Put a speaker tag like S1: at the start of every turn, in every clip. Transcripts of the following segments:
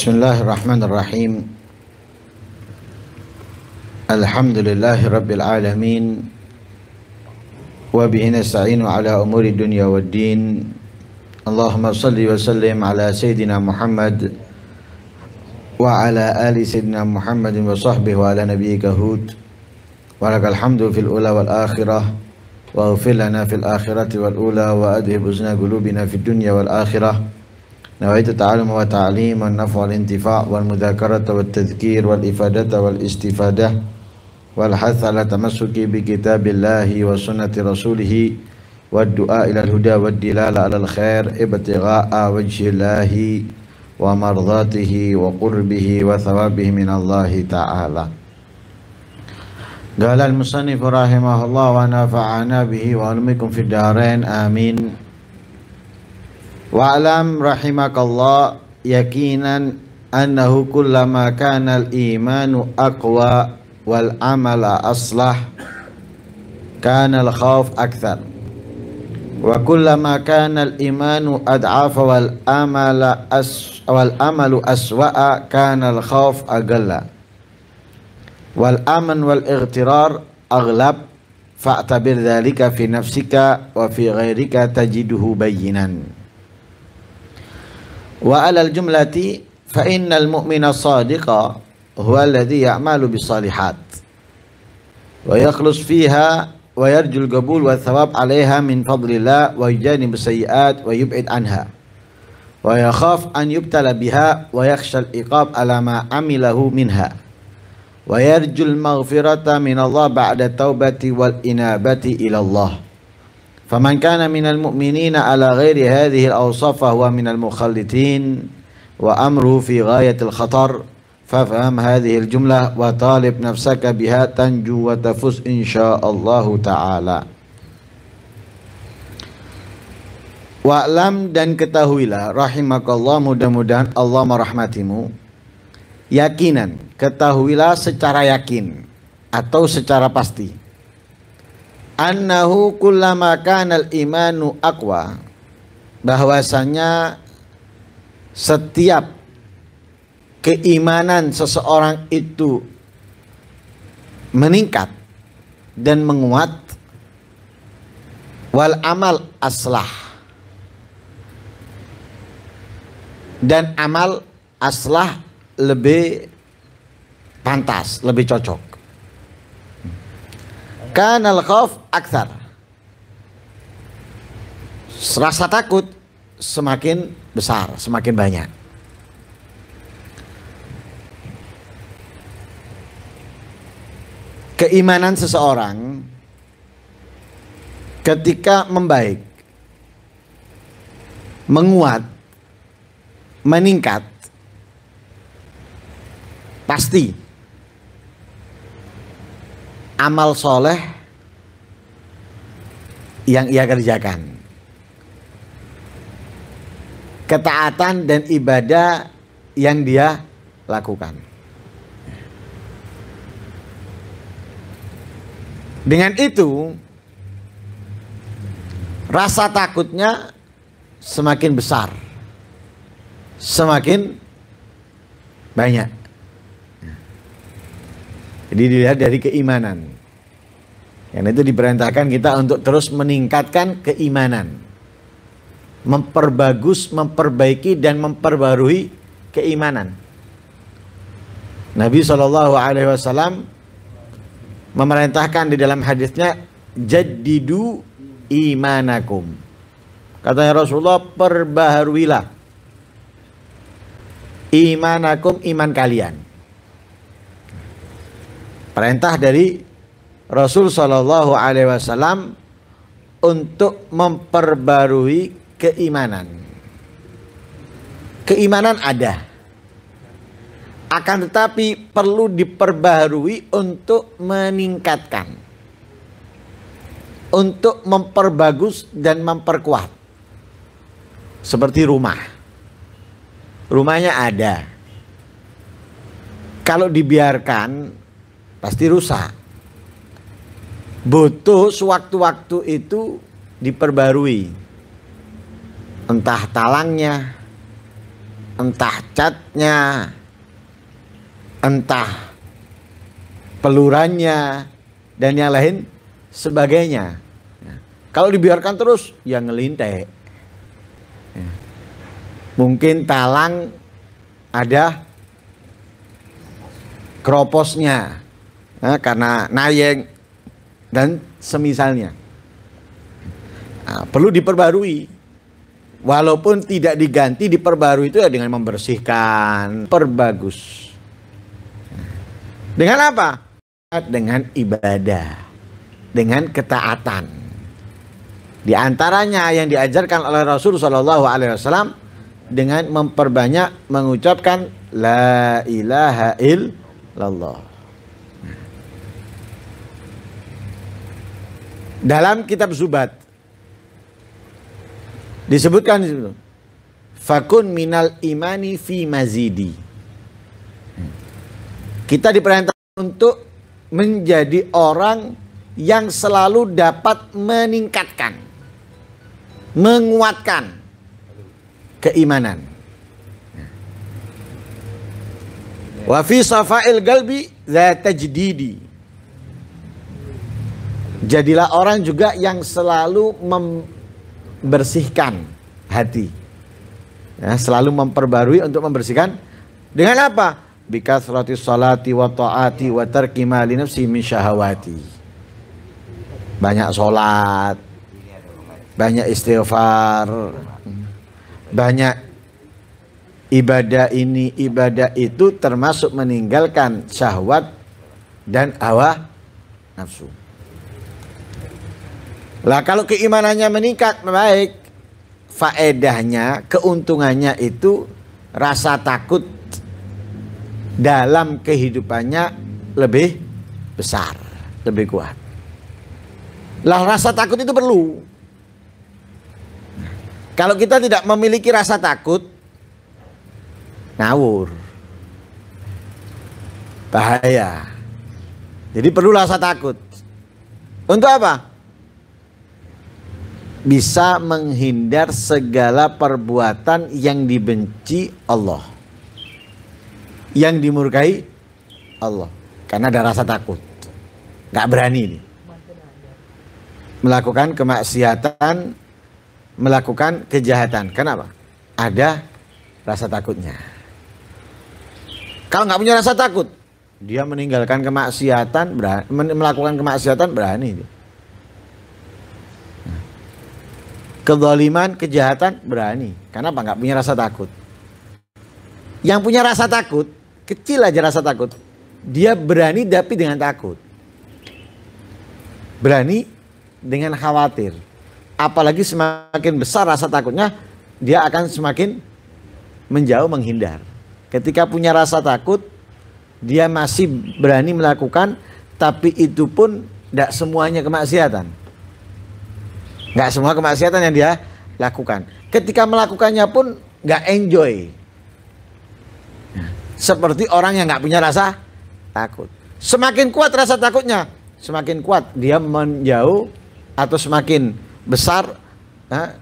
S1: بسم الله الرحمن الرحيم الحمد لله رب العالمين وبه نستعين على أمور الدنيا والدين اللهم صل وسلم على سيدنا محمد وعلى آل سيدنا محمد وصحبه وعلى نبيك هود ولك الحمد في الأولى والآخرة واغفر لنا في الآخرة والأولى وأذهب أزنى قلوبنا في الدنيا والآخرة نويت التعلم والتعليم والنفع والانتفاع والمذاكرة والتذكير والإفادة والاستفادة والحث على التمسك بكتاب الله وسنة رسوله والدعاء إلى الهدى والدلالة على الخير ابتغاء وجه الله ومرضاته وقربه وثوابه من الله تعالى قال المصنف رحمه الله ونفعنا به وعلمكم في الدارين آمين وعلم رحمك الله يقينا أنه كلما كان الإيمان أقوى والعمل أصلح كان الخوف أكثر وكلما كان الإيمان أضعف والأمل, أس والأمل أسوأ كان الخوف أقل والأمن والاغترار أغلب فاعتبر ذلك في نفسك وفي غيرك تجده بيناً وعلى الجملة فإن المؤمن الصادق هو الذي يعمل بالصالحات ويخلص فيها ويرجو القبول والثواب عليها من فضل الله ويجانب السيئات ويبعد عنها ويخاف أن يبتلى بها ويخشى العقاب على ما عمله منها ويرجو المغفرة من الله بعد التوبة والإنابة إلى الله Faman kana minal mu'minina ala ghairi hadhihi al-awsaf من huwa minal mukhallitin wa الخطر fi هذه khatar. Fafham hadhihi al تنجو wa talib nafsaka biha tanju wa Wa'lam dan ketahuilah rahimakallah mudah-mudahan Allah merahmatimu. Yakinan, ketahuilah secara yakin atau secara pasti annahu kullama kanal imanu akwa bahwasanya setiap keimanan seseorang itu meningkat dan menguat wal amal aslah dan amal aslah lebih pantas, lebih cocok al khawf aksar Rasa takut semakin besar, semakin banyak. Keimanan seseorang ketika membaik, menguat, meningkat, pasti amal soleh yang ia kerjakan ketaatan dan ibadah yang dia lakukan dengan itu rasa takutnya semakin besar semakin banyak jadi dilihat dari keimanan. Yang itu diperintahkan kita untuk terus meningkatkan keimanan. Memperbagus, memperbaiki dan memperbarui keimanan. Nabi saw memerintahkan di dalam hadisnya jadidu imanakum. Katanya Rasulullah perbaharuilah imanakum iman kalian. Perintah dari Rasul Shallallahu Alaihi Wasallam untuk memperbarui keimanan. Keimanan ada, akan tetapi perlu diperbarui untuk meningkatkan, untuk memperbagus dan memperkuat. Seperti rumah, rumahnya ada. Kalau dibiarkan pasti rusak. Butuh sewaktu-waktu itu diperbarui. Entah talangnya, entah catnya, entah pelurannya, dan yang lain sebagainya. Ya. kalau dibiarkan terus, ya ngelintek. Ya. Mungkin talang ada keroposnya nah, karena nayeng dan semisalnya nah, perlu diperbarui walaupun tidak diganti diperbarui itu ya dengan membersihkan perbagus dengan apa dengan ibadah dengan ketaatan di antaranya yang diajarkan oleh Rasul Shallallahu Alaihi Wasallam dengan memperbanyak mengucapkan la ilaha illallah. Dalam kitab Zubat disebutkan fakun minal imani fi mazidi. Kita diperintahkan untuk menjadi orang yang selalu dapat meningkatkan, menguatkan keimanan. Wa fi safail galbi la tajdidi. Jadilah orang juga yang selalu membersihkan hati. Ya, selalu memperbarui untuk membersihkan dengan apa? roti salati wa ta'ati wa tarki ma li nafsi min syahawati. Banyak sholat banyak istighfar, banyak ibadah ini, ibadah itu termasuk meninggalkan syahwat dan hawa nafsu. Lah kalau keimanannya meningkat baik faedahnya, keuntungannya itu rasa takut dalam kehidupannya lebih besar, lebih kuat. Lah rasa takut itu perlu. Kalau kita tidak memiliki rasa takut, ngawur. Bahaya. Jadi perlu rasa takut. Untuk apa? bisa menghindar segala perbuatan yang dibenci Allah. Yang dimurkai Allah. Karena ada rasa takut. nggak berani ini, Melakukan kemaksiatan, melakukan kejahatan. Kenapa? Ada rasa takutnya. Kalau nggak punya rasa takut, dia meninggalkan kemaksiatan, berani, melakukan kemaksiatan berani. Dia. kedoliman, kejahatan berani. Karena apa? Nggak punya rasa takut. Yang punya rasa takut, kecil aja rasa takut. Dia berani tapi dengan takut. Berani dengan khawatir. Apalagi semakin besar rasa takutnya, dia akan semakin menjauh menghindar. Ketika punya rasa takut, dia masih berani melakukan, tapi itu pun tidak semuanya kemaksiatan nggak semua kemaksiatan yang dia lakukan ketika melakukannya pun nggak enjoy seperti orang yang nggak punya rasa takut semakin kuat rasa takutnya semakin kuat dia menjauh atau semakin besar nah,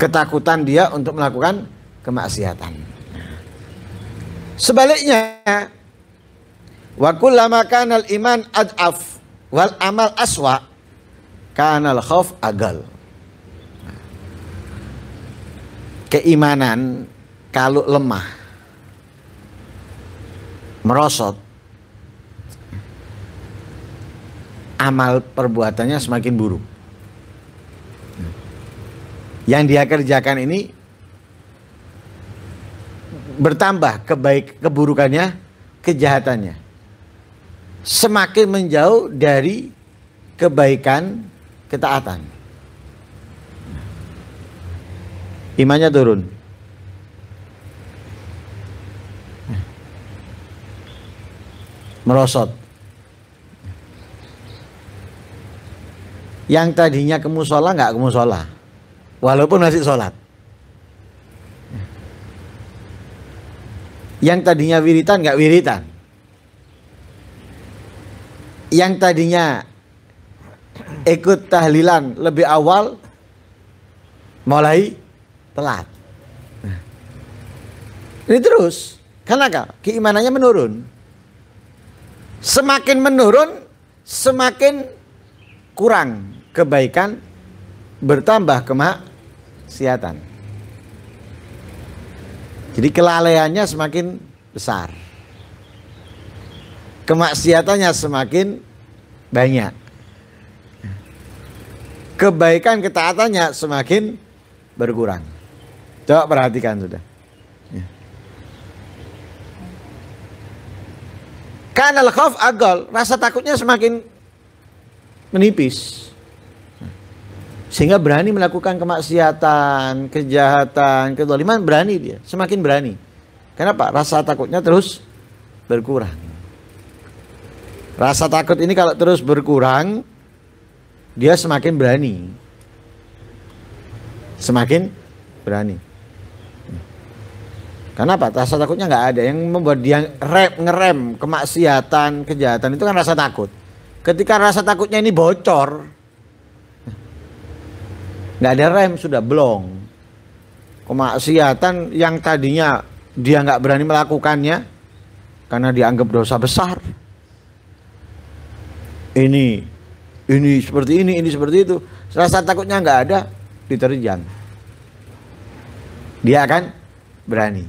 S1: ketakutan dia untuk melakukan kemaksiatan sebaliknya wa kullama kanal iman ad'af wal amal aswa kanal khauf agal. Keimanan kalau lemah merosot amal perbuatannya semakin buruk. Yang dia kerjakan ini bertambah kebaik keburukannya, kejahatannya. Semakin menjauh dari kebaikan ketaatan. Imannya turun. Merosot. Yang tadinya ke musola nggak ke musola, walaupun masih sholat. Yang tadinya wiritan nggak wiritan. Yang tadinya ikut tahlilan lebih awal mulai telat. Ini terus. kenapa keimanannya menurun. Semakin menurun, semakin kurang kebaikan bertambah kemaksiatan. Jadi kelalaiannya semakin besar. Kemaksiatannya semakin banyak kebaikan ketaatannya semakin berkurang. Coba perhatikan sudah. Ya. Karena khawf agol, rasa takutnya semakin menipis. Sehingga berani melakukan kemaksiatan, kejahatan, kedoliman, berani dia. Semakin berani. Kenapa? Rasa takutnya terus berkurang. Rasa takut ini kalau terus berkurang, dia semakin berani. Semakin berani. Karena apa? Rasa takutnya nggak ada. Yang membuat dia rem, ngerem kemaksiatan, kejahatan itu kan rasa takut. Ketika rasa takutnya ini bocor, nggak ada rem sudah blong. Kemaksiatan yang tadinya dia nggak berani melakukannya karena dianggap dosa besar. Ini ini seperti ini, ini seperti itu. Rasa takutnya nggak ada, diterjang. Dia akan berani.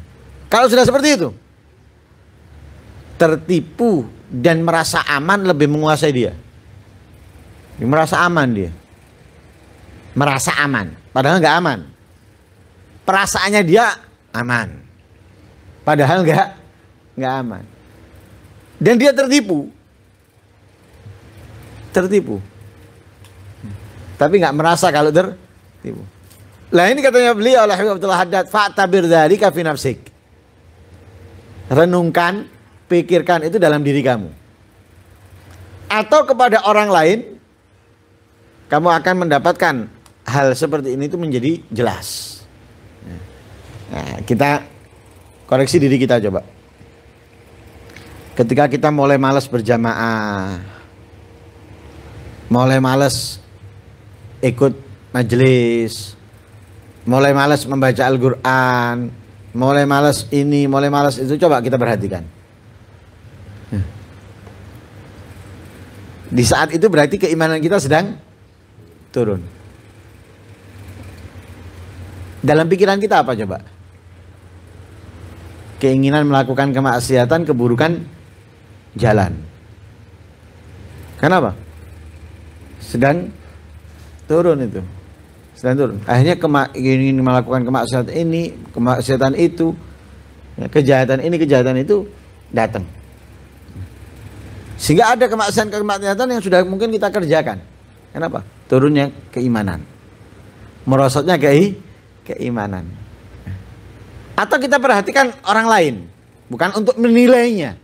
S1: Kalau sudah seperti itu, tertipu dan merasa aman lebih menguasai dia. dia merasa aman dia. Merasa aman, padahal nggak aman. Perasaannya dia aman, padahal nggak nggak aman. Dan dia tertipu, tertipu tapi nggak merasa kalau tertipu. Lah ini katanya beliau oleh Habib Abdullah Haddad, fa'tabir dari fi nafsik. Renungkan, pikirkan itu dalam diri kamu. Atau kepada orang lain, kamu akan mendapatkan hal seperti ini itu menjadi jelas. Nah, kita koreksi diri kita coba. Ketika kita mulai malas berjamaah, mulai malas ikut majelis, mulai malas membaca Al-Quran, mulai malas ini, mulai malas itu, coba kita perhatikan. Di saat itu berarti keimanan kita sedang turun. Dalam pikiran kita apa coba? Keinginan melakukan kemaksiatan, keburukan, jalan. Kenapa? Sedang turun itu selain turun akhirnya kemak ingin melakukan kemaksiatan ini kemaksiatan itu ya, kejahatan ini kejahatan itu datang sehingga ada kemaksiatan kemaksiatan yang sudah mungkin kita kerjakan kenapa turunnya keimanan merosotnya ke keimanan atau kita perhatikan orang lain bukan untuk menilainya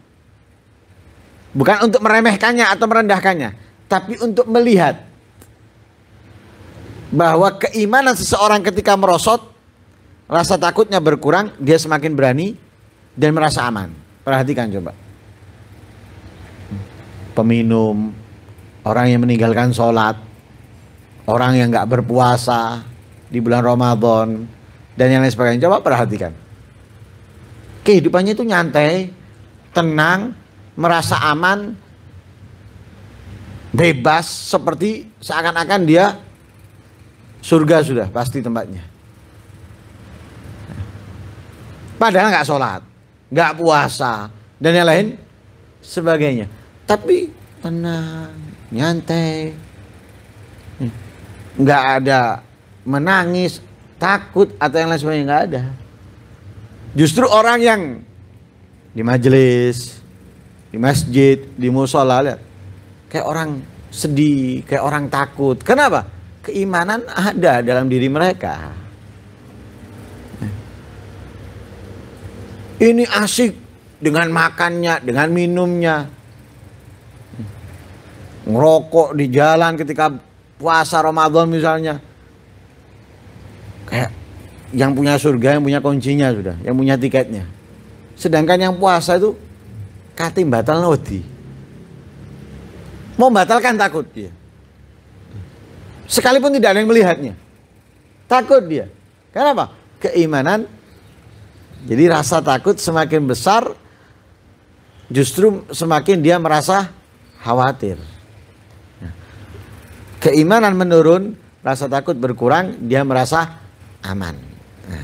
S1: bukan untuk meremehkannya atau merendahkannya tapi untuk melihat bahwa keimanan seseorang ketika merosot rasa takutnya berkurang, dia semakin berani dan merasa aman. Perhatikan coba. Peminum, orang yang meninggalkan sholat, orang yang nggak berpuasa di bulan Ramadan, dan yang lain sebagainya. Coba perhatikan. Kehidupannya itu nyantai, tenang, merasa aman, bebas, seperti seakan-akan dia Surga sudah pasti tempatnya. Padahal nggak sholat, nggak puasa dan yang lain sebagainya. Tapi tenang, nyantai, nggak ada menangis, takut atau yang lain sebagainya nggak ada. Justru orang yang di majelis, di masjid, di musola lihat kayak orang sedih, kayak orang takut. Kenapa? keimanan ada dalam diri mereka. Ini asik dengan makannya, dengan minumnya. Ngerokok di jalan ketika puasa Ramadan misalnya. Kayak yang punya surga, yang punya kuncinya sudah, yang punya tiketnya. Sedangkan yang puasa itu katim batal nodi. Mau batalkan takut dia. Ya sekalipun tidak ada yang melihatnya. Takut dia. Kenapa? Keimanan. Jadi rasa takut semakin besar justru semakin dia merasa khawatir. Ya. Keimanan menurun, rasa takut berkurang, dia merasa aman. Ya.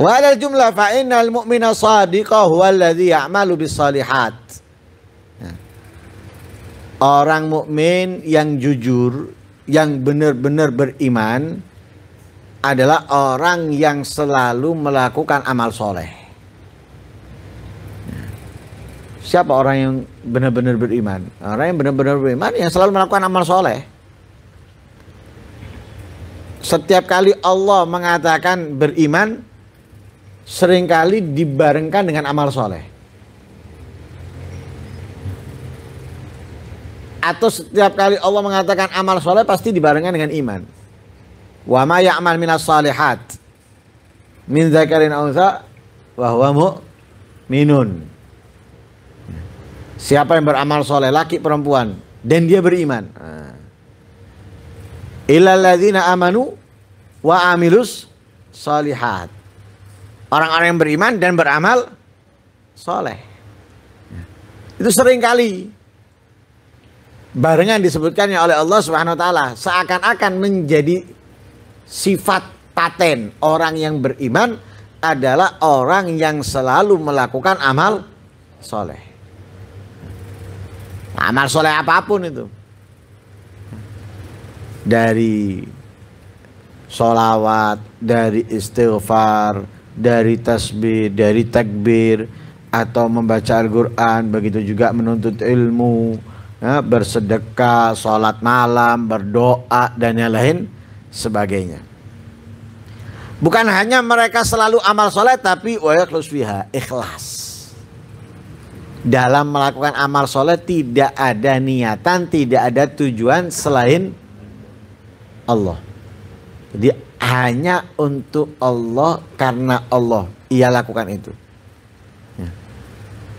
S1: Wa ala jumlah fa innal mu'mina sadiqa huwa ya'malu bis salihat. Ya. Orang mukmin yang jujur yang benar-benar beriman adalah orang yang selalu melakukan amal soleh. Siapa orang yang benar-benar beriman? Orang yang benar-benar beriman yang selalu melakukan amal soleh. Setiap kali Allah mengatakan beriman, seringkali dibarengkan dengan amal soleh. atau setiap kali Allah mengatakan amal soleh pasti dibarengkan dengan iman. Wa ma ya'mal minas salihat min zakarin aw unsa wa huwa mu'minun. Siapa yang beramal soleh laki perempuan dan dia beriman. Ah. Illalladzina amanu wa amilus salihat. Orang-orang yang beriman dan beramal soleh. Itu sering kali barengan disebutkannya oleh Allah Subhanahu wa taala seakan-akan menjadi sifat paten orang yang beriman adalah orang yang selalu melakukan amal soleh. Amal soleh apapun itu. Dari solawat, dari istighfar, dari tasbih, dari takbir, atau membaca Al-Quran, begitu juga menuntut ilmu, ya, bersedekah, sholat malam, berdoa dan yang lain sebagainya. Bukan hanya mereka selalu amal soleh tapi fiha ikhlas. Dalam melakukan amal soleh tidak ada niatan, tidak ada tujuan selain Allah. Jadi hanya untuk Allah karena Allah ia lakukan itu. Ya.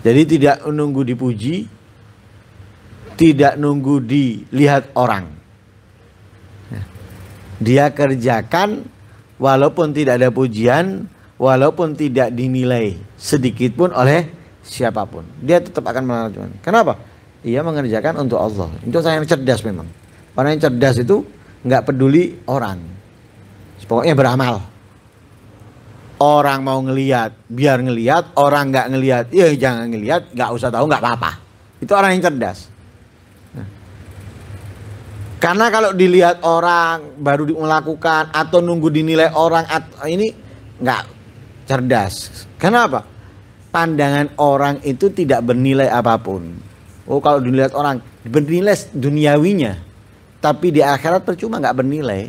S1: Jadi tidak menunggu dipuji, tidak nunggu dilihat orang. Ya. Dia kerjakan walaupun tidak ada pujian, walaupun tidak dinilai sedikit pun oleh siapapun. Dia tetap akan melakukan. Kenapa? Ia mengerjakan untuk Allah. Itu saya yang cerdas memang. Orang yang cerdas itu nggak peduli orang. Pokoknya beramal. Orang mau ngeliat, biar ngeliat. Orang nggak ngeliat, ya jangan ngeliat. Nggak usah tahu, nggak apa-apa. Itu orang yang cerdas. Karena kalau dilihat orang baru dilakukan atau nunggu dinilai orang ini nggak cerdas. Kenapa? Pandangan orang itu tidak bernilai apapun. Oh kalau dilihat orang bernilai duniawinya, tapi di akhirat percuma nggak bernilai.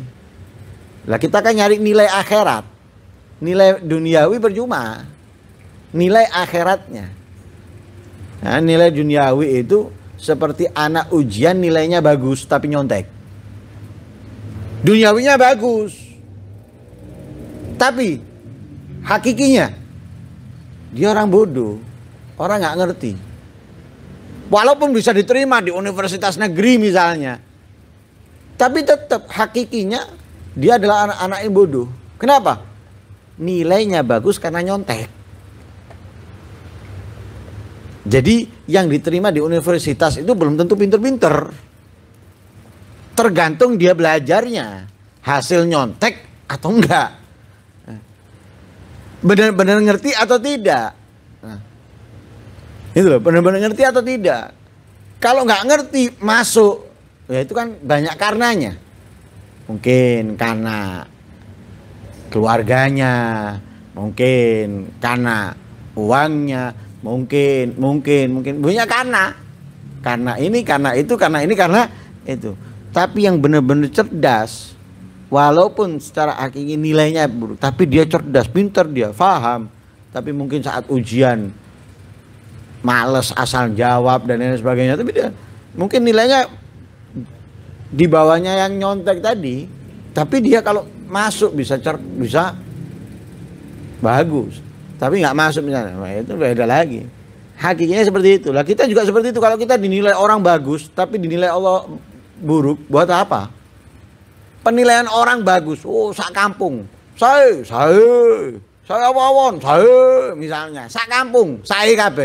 S1: Lah kita kan nyari nilai akhirat, nilai duniawi percuma, nilai akhiratnya. Nah, nilai duniawi itu seperti anak ujian nilainya bagus tapi nyontek. Duniawinya bagus. Tapi hakikinya dia orang bodoh, orang nggak ngerti. Walaupun bisa diterima di universitas negeri misalnya, tapi tetap hakikinya dia adalah anak-anak yang bodoh. Kenapa? Nilainya bagus karena nyontek. Jadi yang diterima di universitas itu belum tentu pinter-pinter. Tergantung dia belajarnya. Hasil nyontek atau enggak. Benar-benar ngerti atau tidak. Nah, itu loh, benar-benar ngerti atau tidak. Kalau nggak ngerti, masuk. Ya itu kan banyak karenanya. Mungkin karena keluarganya, mungkin karena uangnya, Mungkin, mungkin, mungkin punya karena. Karena ini, karena itu, karena ini, karena itu. Tapi yang benar-benar cerdas, walaupun secara hakiki nilainya buruk, tapi dia cerdas, pintar dia, faham Tapi mungkin saat ujian males asal jawab dan lain sebagainya, tapi dia mungkin nilainya di bawahnya yang nyontek tadi, tapi dia kalau masuk bisa cer bisa bagus tapi nggak masuk misalnya nah, itu beda lagi hakikinya seperti itu lah kita juga seperti itu kalau kita dinilai orang bagus tapi dinilai Allah buruk buat apa penilaian orang bagus oh sak kampung saya saya saya wawon saya misalnya sak kampung saya KB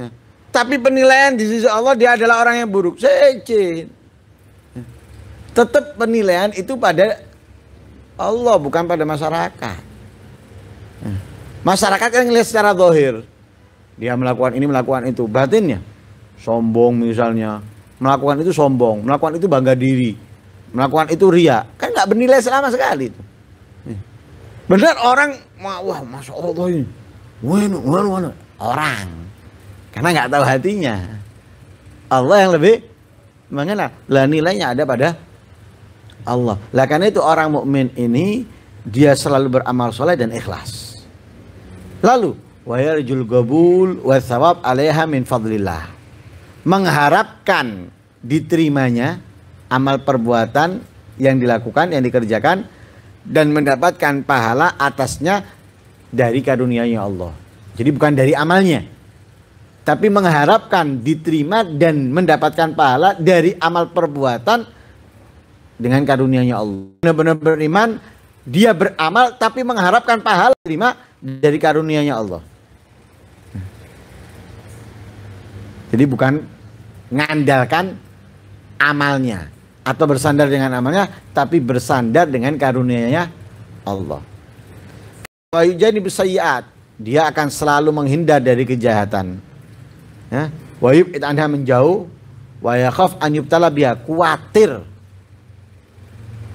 S1: nah, tapi penilaian di sisi Allah dia adalah orang yang buruk secin ya. tetap penilaian itu pada Allah bukan pada masyarakat Masyarakat yang ngelihat secara dohir. Dia melakukan ini, melakukan itu. Batinnya, sombong misalnya. Melakukan itu sombong, melakukan itu bangga diri. Melakukan itu ria. Kan nggak bernilai selama sekali itu. Benar orang, wah Masya Allah ini. Wen, Orang. Karena nggak tahu hatinya. Allah yang lebih mengenal. Lah nilainya ada pada Allah. Lah karena itu orang mukmin ini dia selalu beramal soleh dan ikhlas. Lalu wayarjul gabul wasawab alaiha min fadlillah. Mengharapkan diterimanya amal perbuatan yang dilakukan yang dikerjakan dan mendapatkan pahala atasnya dari karunia-Nya Allah. Jadi bukan dari amalnya, tapi mengharapkan diterima dan mendapatkan pahala dari amal perbuatan dengan karunia-Nya Allah. Benar-benar beriman, dia beramal tapi mengharapkan pahala terima dari karuniaNya Allah. Jadi bukan ngandalkan amalnya atau bersandar dengan amalnya, tapi bersandar dengan karuniaNya nya Allah. Wahyujani bersayiat, dia akan selalu menghindar dari kejahatan. Ya, itu anda menjauh, wayakhaf anyub talabia kuatir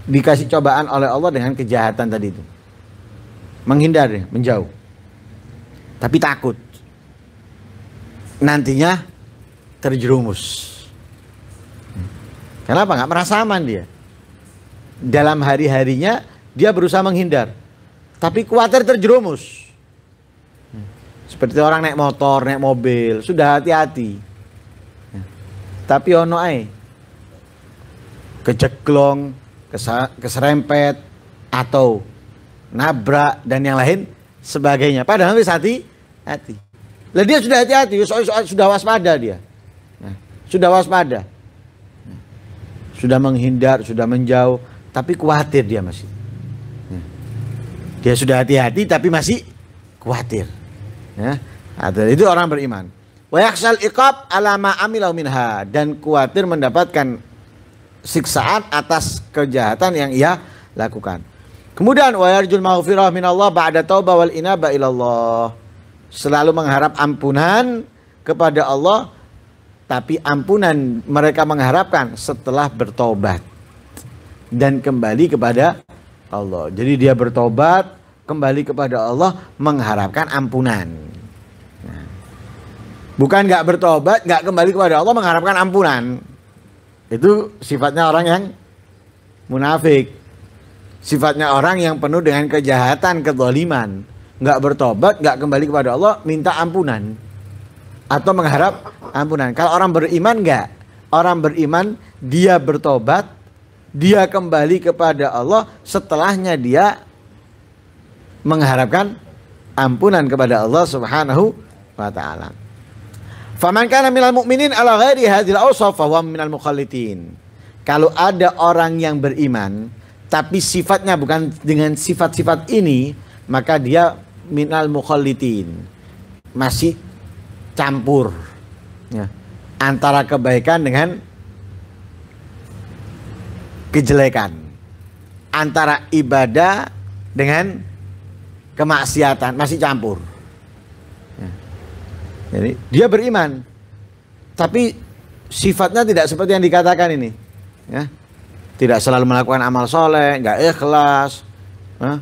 S1: dikasih cobaan oleh Allah dengan kejahatan tadi itu menghindar menjauh. Tapi takut. Nantinya terjerumus. Kenapa? Nggak merasa aman dia. Dalam hari-harinya dia berusaha menghindar. Tapi khawatir terjerumus. Seperti orang naik motor, naik mobil, sudah hati-hati. Tapi ono ae Kejeklong, keserempet atau nabrak dan yang lain sebagainya. Padahal wis hati hati. Lah dia sudah hati-hati, sudah waspada dia. Nah, sudah waspada. Nah, sudah menghindar, sudah menjauh, tapi khawatir dia masih. Nah, dia sudah hati-hati tapi masih khawatir. Ya. itu orang beriman. Wayaksal iqab alama amilau minha dan khawatir mendapatkan siksaan atas kejahatan yang ia lakukan. Kemudian wa yarjul maghfirah min Allah ba'da taubah wal inaba ilallah. Selalu mengharap ampunan kepada Allah tapi ampunan mereka mengharapkan setelah bertobat dan kembali kepada Allah. Jadi dia bertobat kembali kepada Allah mengharapkan ampunan. Nah, bukan nggak bertobat, nggak kembali kepada Allah mengharapkan ampunan. Itu sifatnya orang yang munafik sifatnya orang yang penuh dengan kejahatan, kedoliman, nggak bertobat, nggak kembali kepada Allah, minta ampunan atau mengharap ampunan. Kalau orang beriman nggak, orang beriman dia bertobat, dia kembali kepada Allah, setelahnya dia mengharapkan ampunan kepada Allah Subhanahu wa taala. Faman kana minal mu'minin ala ghairi hadhil awsaf fa minal mukhallitin. Kalau ada orang yang beriman, tapi sifatnya bukan dengan sifat-sifat ini maka dia minal mukhalitin masih campur ya. antara kebaikan dengan kejelekan antara ibadah dengan kemaksiatan masih campur ya. jadi dia beriman tapi sifatnya tidak seperti yang dikatakan ini ya tidak selalu melakukan amal soleh, nggak ikhlas, eh?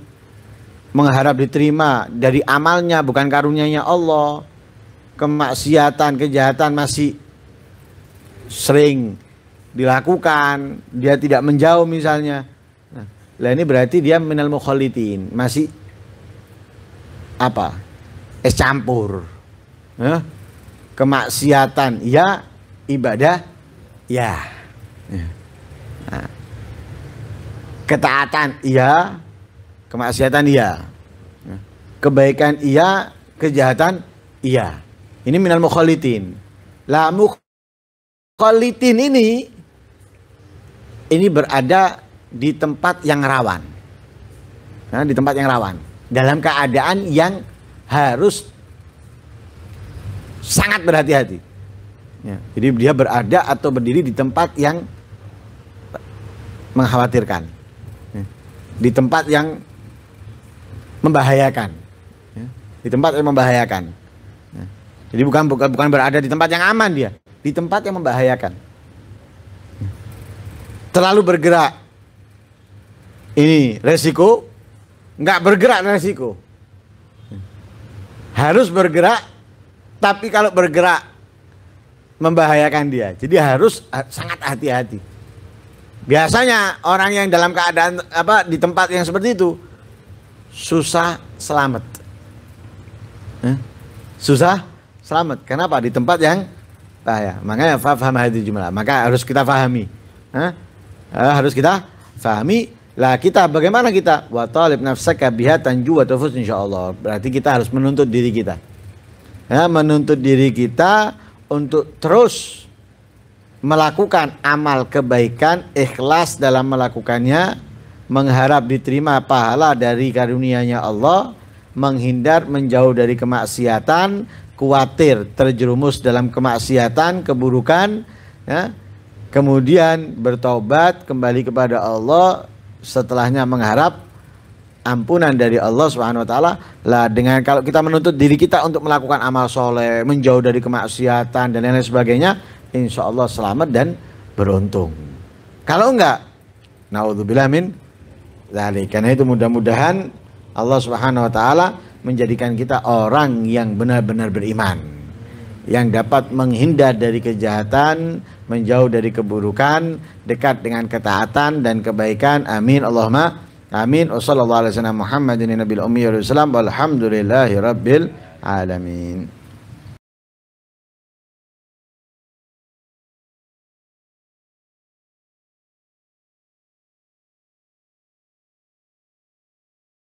S1: mengharap diterima dari amalnya bukan karunia Allah, kemaksiatan, kejahatan masih sering dilakukan, dia tidak menjauh misalnya. Nah, lah ini berarti dia minal mukhalitin, masih apa? Es campur. Eh? Kemaksiatan ya, ibadah ya. ya. Ketaatan iya, kemaksiatan iya. Kebaikan iya, kejahatan iya. Ini minal mukhalitin. La mukhalitin ini ini berada di tempat yang rawan. Nah, di tempat yang rawan. Dalam keadaan yang harus sangat berhati-hati. Ya, jadi dia berada atau berdiri di tempat yang mengkhawatirkan di tempat yang membahayakan ya, di tempat yang membahayakan ya. jadi bukan, bukan bukan berada di tempat yang aman dia di tempat yang membahayakan ya. terlalu bergerak ini resiko nggak bergerak resiko harus bergerak tapi kalau bergerak membahayakan dia jadi harus sangat hati-hati Biasanya orang yang dalam keadaan apa di tempat yang seperti itu susah selamat. Eh? Susah selamat. Kenapa? Di tempat yang bahaya. Makanya faham hadis jumlah. Maka harus kita fahami. Eh? Eh, harus kita fahami lah kita bagaimana kita wa talib nafsaka biha tanju wa Allah insyaallah. Berarti kita harus menuntut diri kita. Ya, menuntut diri kita untuk terus melakukan amal kebaikan ikhlas dalam melakukannya mengharap diterima pahala dari karunia-Nya Allah menghindar menjauh dari kemaksiatan khawatir terjerumus dalam kemaksiatan keburukan ya kemudian bertobat kembali kepada Allah setelahnya mengharap ampunan dari Allah Subhanahu wa taala. Lah dengan kalau kita menuntut diri kita untuk melakukan amal soleh, menjauh dari kemaksiatan dan lain-lain sebagainya, insya Allah selamat dan beruntung. Kalau enggak, naudzubillah min dzalik. Karena itu mudah-mudahan Allah Subhanahu wa taala menjadikan kita orang yang benar-benar beriman yang dapat menghindar dari kejahatan, menjauh dari keburukan, dekat dengan ketaatan dan kebaikan. Amin. Allahumma amin. Wassallallahu alaihi wasallam Muhammadin nabiyil ummi wa alamin.